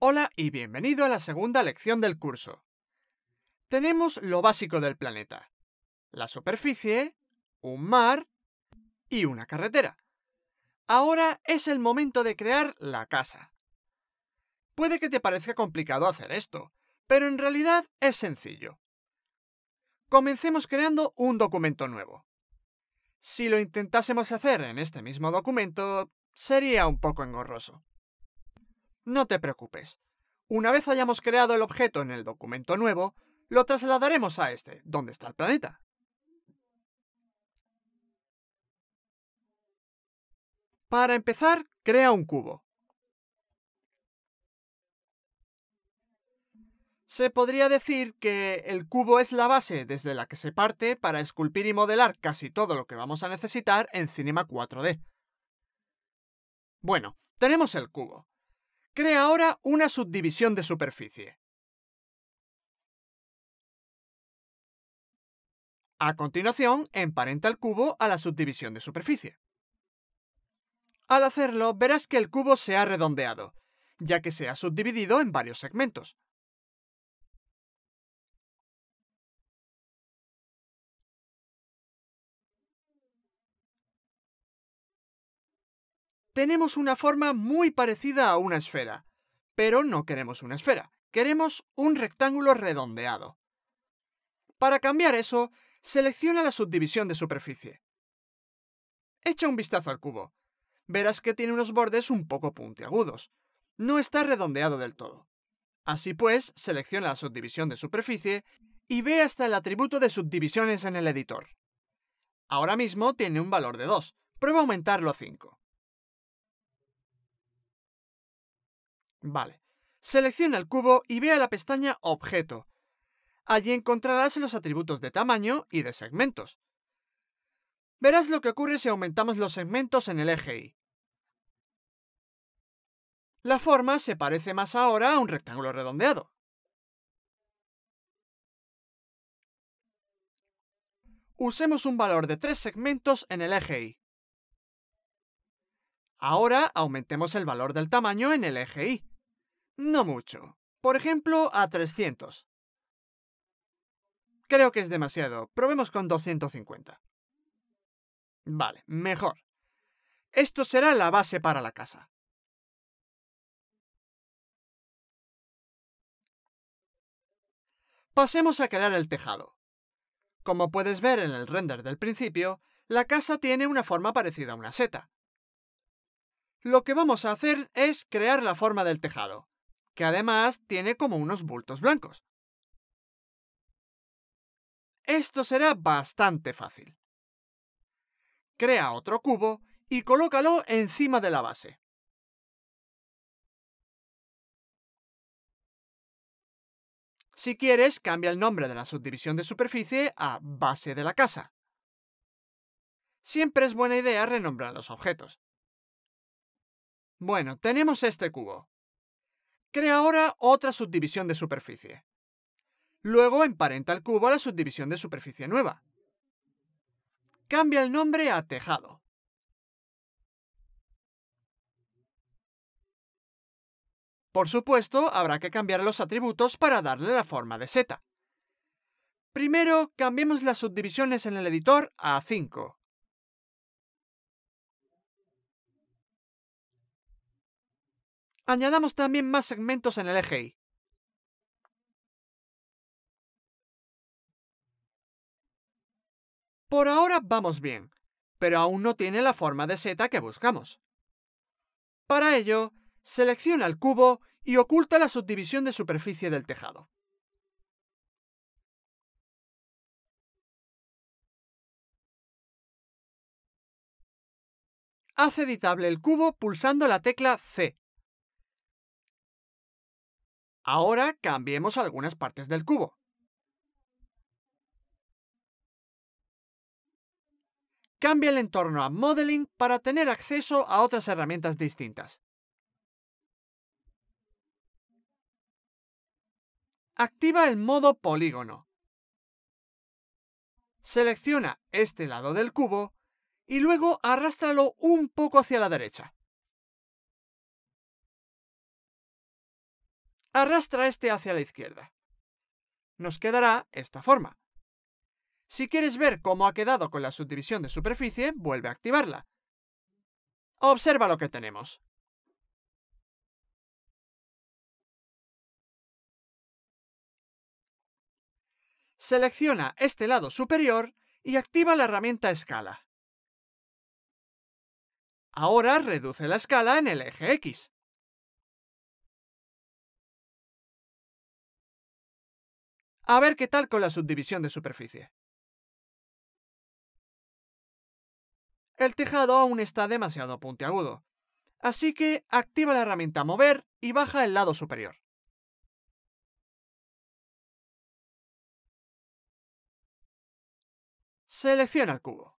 Hola y bienvenido a la segunda lección del curso. Tenemos lo básico del planeta. La superficie, un mar y una carretera. Ahora es el momento de crear la casa. Puede que te parezca complicado hacer esto, pero en realidad es sencillo. Comencemos creando un documento nuevo. Si lo intentásemos hacer en este mismo documento, sería un poco engorroso. No te preocupes. Una vez hayamos creado el objeto en el documento nuevo, lo trasladaremos a este, donde está el planeta. Para empezar, crea un cubo. Se podría decir que el cubo es la base desde la que se parte para esculpir y modelar casi todo lo que vamos a necesitar en Cinema 4D. Bueno, tenemos el cubo. Crea ahora una subdivisión de superficie. A continuación, emparenta el cubo a la subdivisión de superficie. Al hacerlo, verás que el cubo se ha redondeado, ya que se ha subdividido en varios segmentos, tenemos una forma muy parecida a una esfera, pero no queremos una esfera, queremos un rectángulo redondeado. Para cambiar eso, selecciona la subdivisión de superficie. Echa un vistazo al cubo. Verás que tiene unos bordes un poco puntiagudos. No está redondeado del todo. Así pues, selecciona la subdivisión de superficie y ve hasta el atributo de subdivisiones en el editor. Ahora mismo tiene un valor de 2. Prueba a aumentarlo a 5. Vale. Selecciona el cubo y ve a la pestaña Objeto. Allí encontrarás los atributos de tamaño y de segmentos. Verás lo que ocurre si aumentamos los segmentos en el eje Y. La forma se parece más ahora a un rectángulo redondeado. Usemos un valor de tres segmentos en el eje Y. Ahora aumentemos el valor del tamaño en el eje Y. No mucho. Por ejemplo, a 300. Creo que es demasiado. Probemos con 250. Vale, mejor. Esto será la base para la casa. Pasemos a crear el tejado. Como puedes ver en el render del principio, la casa tiene una forma parecida a una seta. Lo que vamos a hacer es crear la forma del tejado que además tiene como unos bultos blancos. Esto será bastante fácil. Crea otro cubo y colócalo encima de la base. Si quieres, cambia el nombre de la subdivisión de superficie a base de la casa. Siempre es buena idea renombrar los objetos. Bueno, tenemos este cubo. Crea ahora otra subdivisión de superficie. Luego emparenta el cubo a la subdivisión de superficie nueva. Cambia el nombre a tejado. Por supuesto, habrá que cambiar los atributos para darle la forma de Z. Primero, cambiemos las subdivisiones en el editor a 5. Añadamos también más segmentos en el eje Y. Por ahora vamos bien, pero aún no tiene la forma de Z que buscamos. Para ello, selecciona el cubo y oculta la subdivisión de superficie del tejado. Haz editable el cubo pulsando la tecla C. Ahora cambiemos algunas partes del cubo. Cambia el entorno a Modeling para tener acceso a otras herramientas distintas. Activa el modo polígono. Selecciona este lado del cubo y luego arrástralo un poco hacia la derecha. Arrastra este hacia la izquierda. Nos quedará esta forma. Si quieres ver cómo ha quedado con la subdivisión de superficie, vuelve a activarla. Observa lo que tenemos. Selecciona este lado superior y activa la herramienta escala. Ahora reduce la escala en el eje X. A ver qué tal con la subdivisión de superficie. El tejado aún está demasiado puntiagudo, así que activa la herramienta Mover y baja el lado superior. Selecciona el cubo.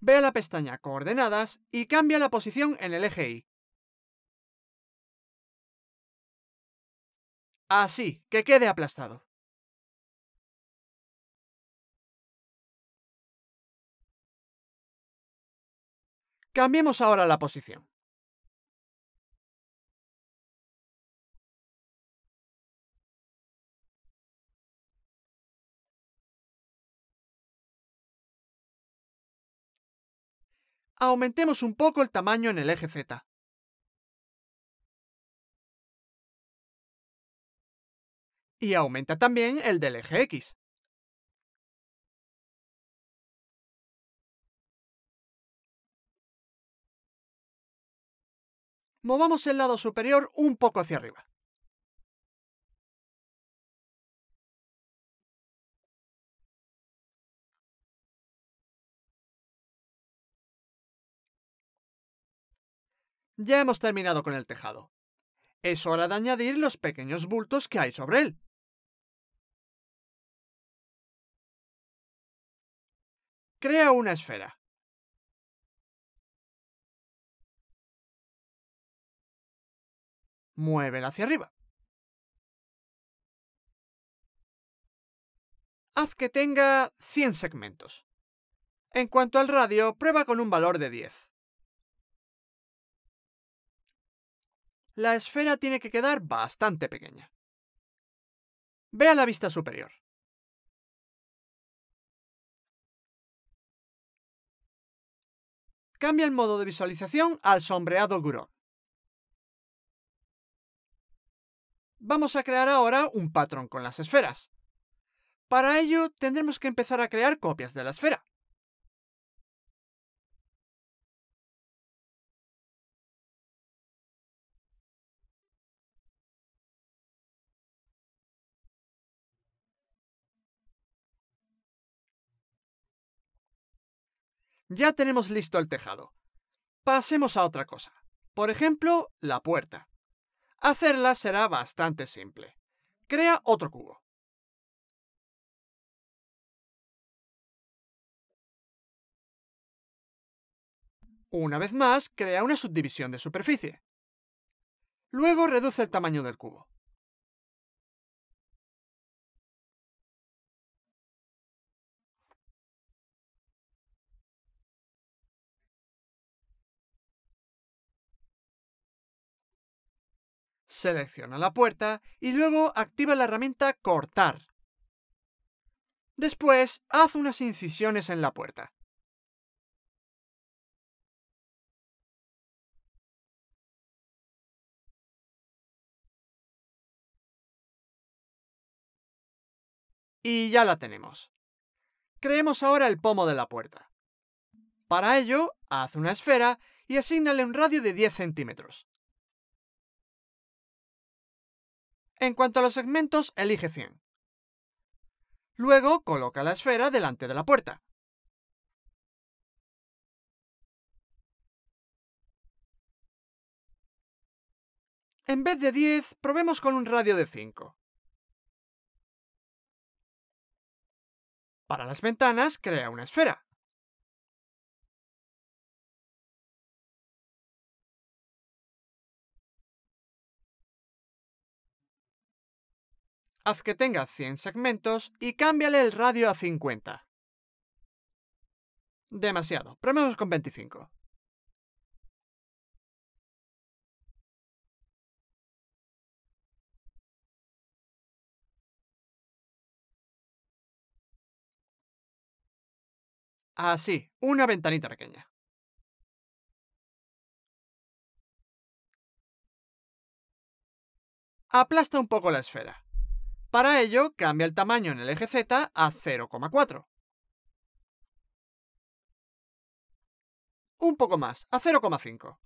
Ve a la pestaña Coordenadas y cambia la posición en el eje Y. Así, ah, que quede aplastado. Cambiemos ahora la posición. Aumentemos un poco el tamaño en el eje Z. y aumenta también el del eje X. Movamos el lado superior un poco hacia arriba. Ya hemos terminado con el tejado. Es hora de añadir los pequeños bultos que hay sobre él. Crea una esfera. Muévela hacia arriba. Haz que tenga 100 segmentos. En cuanto al radio, prueba con un valor de 10. La esfera tiene que quedar bastante pequeña. Ve a la vista superior. Cambia el modo de visualización al sombreado Gurón. Vamos a crear ahora un patrón con las esferas. Para ello, tendremos que empezar a crear copias de la esfera. Ya tenemos listo el tejado. Pasemos a otra cosa. Por ejemplo, la puerta. Hacerla será bastante simple. Crea otro cubo. Una vez más, crea una subdivisión de superficie. Luego reduce el tamaño del cubo. Selecciona la puerta y luego activa la herramienta Cortar. Después, haz unas incisiones en la puerta. Y ya la tenemos. Creemos ahora el pomo de la puerta. Para ello, haz una esfera y asígnale un radio de 10 centímetros. En cuanto a los segmentos, elige 100. Luego coloca la esfera delante de la puerta. En vez de 10, probemos con un radio de 5. Para las ventanas, crea una esfera. haz que tenga 100 segmentos y cámbiale el radio a 50. Demasiado, probemos con 25. Así, una ventanita pequeña. Aplasta un poco la esfera. Para ello, cambia el tamaño en el eje Z a 0,4. Un poco más, a 0,5.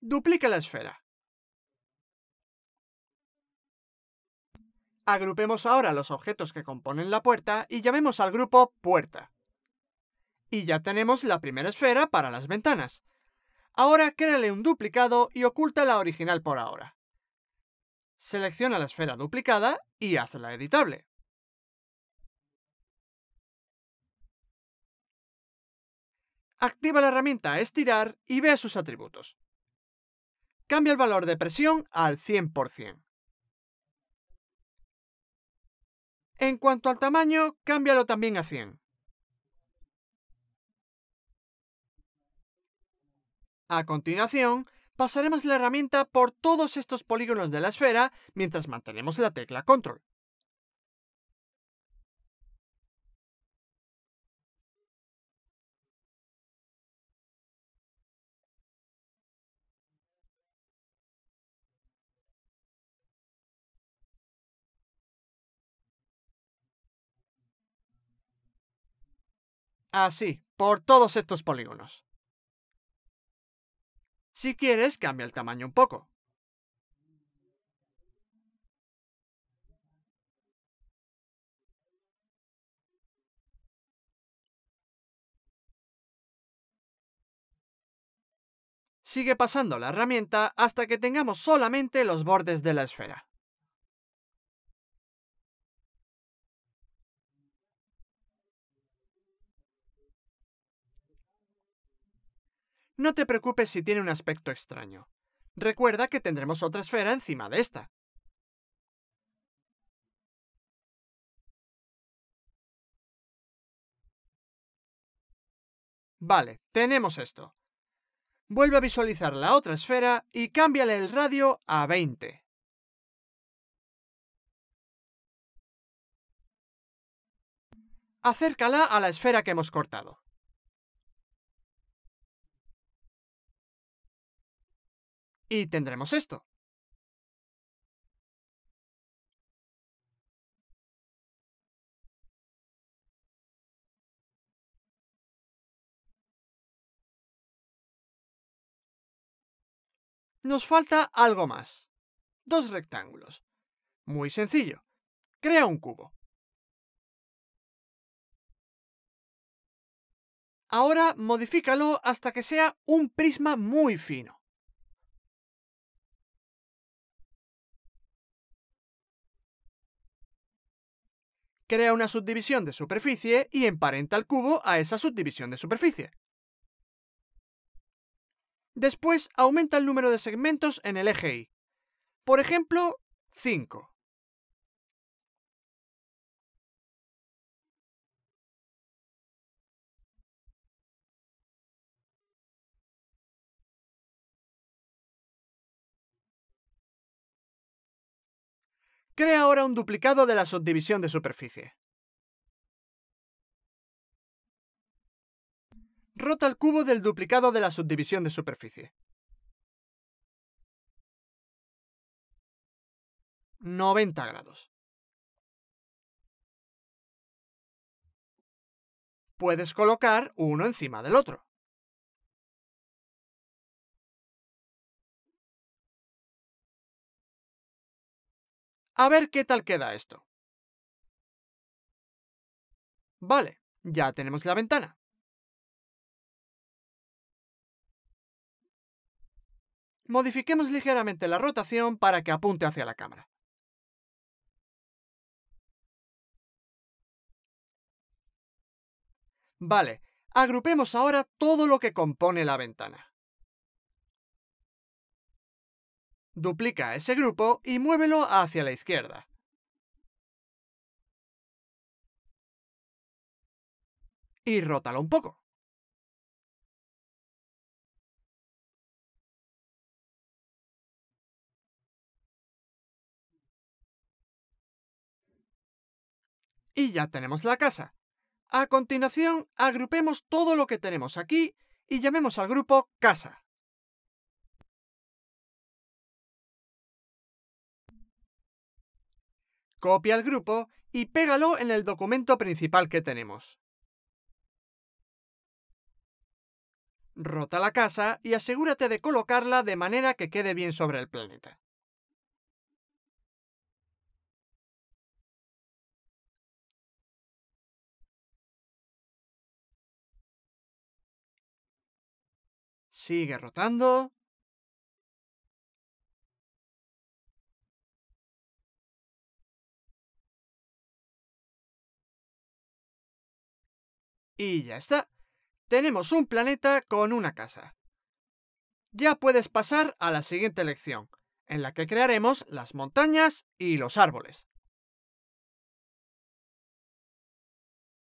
Duplica la esfera. Agrupemos ahora los objetos que componen la puerta y llamemos al grupo puerta. Y ya tenemos la primera esfera para las ventanas. Ahora créale un duplicado y oculta la original por ahora. Selecciona la esfera duplicada y hazla editable. Activa la herramienta Estirar y vea sus atributos. Cambia el valor de presión al 100%. En cuanto al tamaño, cámbialo también a 100. A continuación, pasaremos la herramienta por todos estos polígonos de la esfera mientras mantenemos la tecla Control. Así, por todos estos polígonos. Si quieres, cambia el tamaño un poco. Sigue pasando la herramienta hasta que tengamos solamente los bordes de la esfera. No te preocupes si tiene un aspecto extraño. Recuerda que tendremos otra esfera encima de esta. Vale, tenemos esto. Vuelve a visualizar la otra esfera y cámbiale el radio a 20. Acércala a la esfera que hemos cortado. y tendremos esto. Nos falta algo más. Dos rectángulos. Muy sencillo. Crea un cubo. Ahora modifícalo hasta que sea un prisma muy fino. crea una subdivisión de superficie y emparenta el cubo a esa subdivisión de superficie. Después aumenta el número de segmentos en el eje Y. Por ejemplo, 5. Crea ahora un duplicado de la subdivisión de superficie. Rota el cubo del duplicado de la subdivisión de superficie. 90 grados. Puedes colocar uno encima del otro. A ver qué tal queda esto. Vale, ya tenemos la ventana. Modifiquemos ligeramente la rotación para que apunte hacia la cámara. Vale, agrupemos ahora todo lo que compone la ventana. Duplica ese grupo y muévelo hacia la izquierda. Y rótalo un poco. y ya tenemos la casa. A continuación, agrupemos todo lo que tenemos aquí y llamemos al grupo casa. Copia el grupo y pégalo en el documento principal que tenemos. Rota la casa y asegúrate de colocarla de manera que quede bien sobre el planeta. Sigue rotando Y ya está. Tenemos un planeta con una casa. Ya puedes pasar a la siguiente lección, en la que crearemos las montañas y los árboles.